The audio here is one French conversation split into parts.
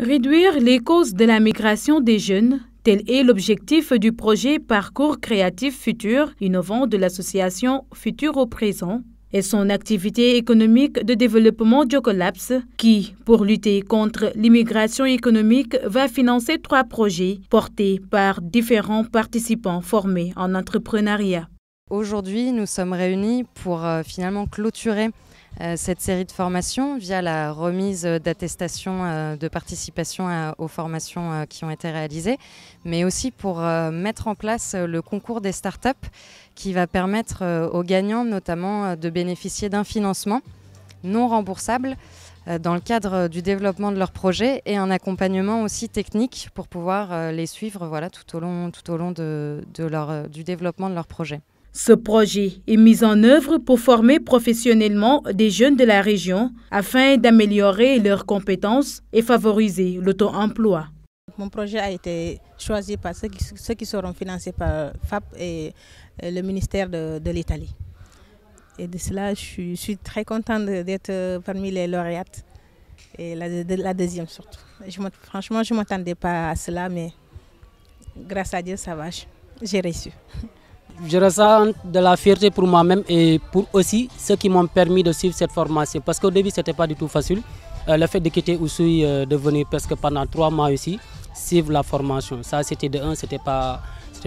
Réduire les causes de la migration des jeunes, tel est l'objectif du projet Parcours créatif futur innovant de l'association Futur au présent et son activité économique de développement collapse, qui, pour lutter contre l'immigration économique, va financer trois projets portés par différents participants formés en entrepreneuriat. Aujourd'hui, nous sommes réunis pour euh, finalement clôturer euh, cette série de formations via la remise euh, d'attestations de participation aux formations qui ont été réalisées, mais aussi pour mettre en place le concours des startups qui va permettre aux gagnants notamment de bénéficier d'un financement non remboursable dans le cadre du développement de leur projet et un accompagnement aussi technique pour pouvoir les suivre voilà, tout au long, du développement de leur projet. Ce projet est mis en œuvre pour former professionnellement des jeunes de la région afin d'améliorer leurs compétences et favoriser l'auto-emploi. Mon projet a été choisi par ceux qui, seront financés par FAP et euh, le ministère de, l'Italie. Et de cela, je suis, très contente d'être parmi les lauréates et la, deuxième surtout. franchement, je ne m'attendais pas à cela, mais grâce à Dieu, ça va, j'ai réussi. je ressens de la fierté pour moi-même et pour aussi ceux qui m'ont permis de suivre cette formation. Parce qu'au début, ce n'était pas du tout facile. Euh, le fait de quitter Oussoui, euh, de venir presque pendant trois mois ici, suivre la formation, ça c'était de un, ce n'était pas,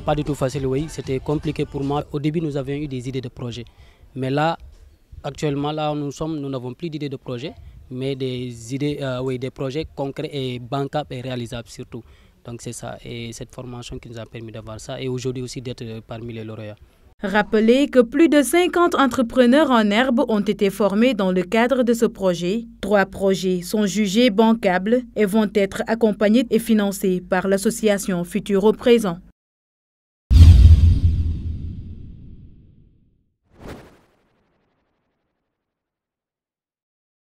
pas du tout facile, oui. C'était compliqué pour moi. Au début, nous avions eu des idées de projet. Mais là, actuellement, là nous sommes, nous n'avons plus d'idées de projet, mais des idées, euh, oui, des projets concrets et bancables et réalisables surtout. Donc c'est ça. Et cette formation qui nous a permis d'avoir ça et aujourd'hui aussi d'être euh, parmi les lauréats. Rappelez que plus de 50 entrepreneurs en herbe ont été formés dans le cadre de ce projet. Trois projets sont jugés bancables et vont être accompagnés et financés par l'association au Présent.